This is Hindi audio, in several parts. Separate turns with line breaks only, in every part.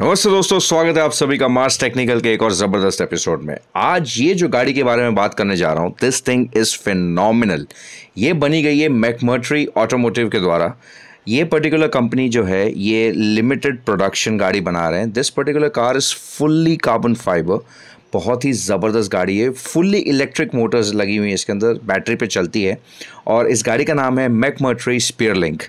नमस्ते दोस्तों स्वागत है आप सभी का मार्स टेक्निकल के एक और ज़बरदस्त एपिसोड में आज ये जो गाड़ी के बारे में बात करने जा रहा हूं दिस थिंग इज़ फिनल ये बनी गई है मैकमर्ट्री ऑटोमोटिव के द्वारा ये पर्टिकुलर कंपनी जो है ये लिमिटेड प्रोडक्शन गाड़ी बना रहे हैं this particular car is fully carbon fibre बहुत ही ज़बरदस्त गाड़ी है फुल्ली इलेक्ट्रिक मोटर्स लगी हुई है इसके अंदर बैटरी पे चलती है और इस गाड़ी का नाम है मैकमर्ट्री स्पियर लिंक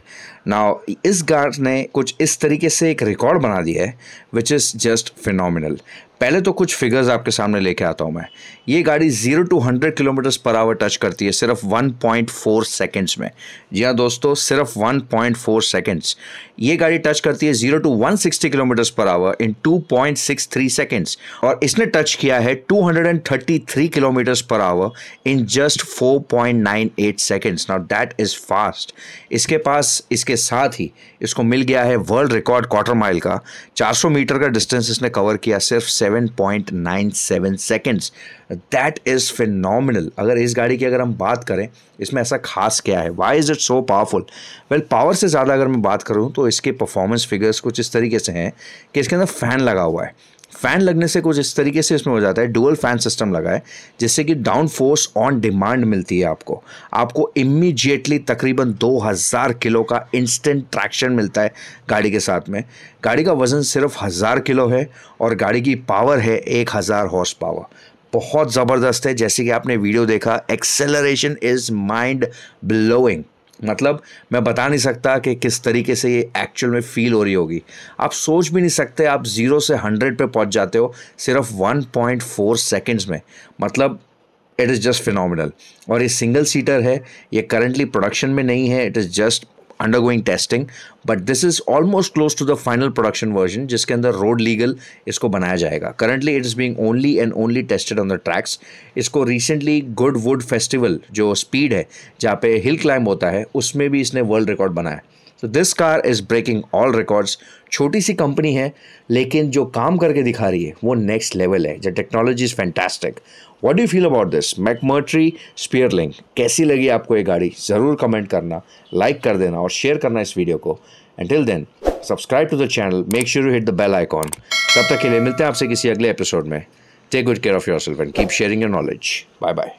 नाउ इस गार्ड ने कुछ इस तरीके से एक रिकॉर्ड बना दिया है विच इज़ जस्ट फिनोमिनल पहले तो कुछ फिगर्स आपके सामने लेके आता हूँ मैं ये गाड़ी zero to hundred kilometres per hour touch करती है सिर्फ 1.4 सेकेंड्स में जी हाँ दोस्तों सिर्फ 1.4 सेकेंड्स ये गाड़ी टच करती है zero to 160 kilometres per hour in 2.63 seconds और इसने टच किया है 233 kilometres per hour in just 4.98 seconds now that is fast इसके पास इसके साथ ही इसको मिल गया है वर्ल्ड रिकॉर्ड क्वार्टर माइल का 400 मीटर का डिस्टेंस इसने कवर किया सिर्फ 7.97 सेकेंड्स दैट इज़ फिनोमिनल अगर इस गाड़ी की अगर हम बात करें इसमें ऐसा खास क्या है why is it so powerful well power से ज़्यादा अगर मैं बात करूँ तो इसके परफॉर्मेंस फिगर्स कुछ इस तरीके से हैं कि इसके अंदर फ़ैन लगा हुआ है फैन लगने से कुछ इस तरीके से इसमें हो जाता है डुअल फैन सिस्टम लगा है जिससे कि डाउन फोर्स ऑन डिमांड मिलती है आपको आपको इमीडिएटली तकरीबन 2000 किलो का इंस्टेंट ट्रैक्शन मिलता है गाड़ी के साथ में गाड़ी का वज़न सिर्फ हज़ार किलो है और गाड़ी की पावर है एक हज़ार हॉर्स पावर बहुत ज़बरदस्त है जैसे कि आपने वीडियो देखा एक्सेलरेशन इज़ माइंड ब्लोइंग मतलब मैं बता नहीं सकता कि किस तरीके से ये एक्चुअल में फ़ील हो रही होगी आप सोच भी नहीं सकते आप ज़ीरो से हंड्रेड पे पहुंच जाते हो सिर्फ 1.4 सेकेंड्स में मतलब इट इज़ जस्ट फिनोमिनल और ये सिंगल सीटर है ये करंटली प्रोडक्शन में नहीं है it is just undergoing testing but this is almost close to the final production version जिसके अंदर रोड लीगल इसको बनाया जाएगा currently it is being only and only tested on the tracks इसको रिसेंटली गुड वुड फेस्टिवल जो स्पीड है जहाँ पे हिल क्लाइंब होता है उसमें भी इसने वर्ल्ड रिकॉर्ड बनाया तो this car is breaking all records छोटी सी कंपनी है लेकिन जो काम करके दिखा रही है वो नेक्स्ट लेवल है जो technology is fantastic what do feel about this McMurtry Speirling कैसी लगी आपको ये गाड़ी ज़रूर कमेंट करना लाइक कर देना और शेयर करना इस वीडियो को until then subscribe to the channel make sure you hit the bell icon तब तक के लिए मिलते हैं आपसे किसी अगले एपिसोड में take good care of yourself and keep sharing your knowledge bye bye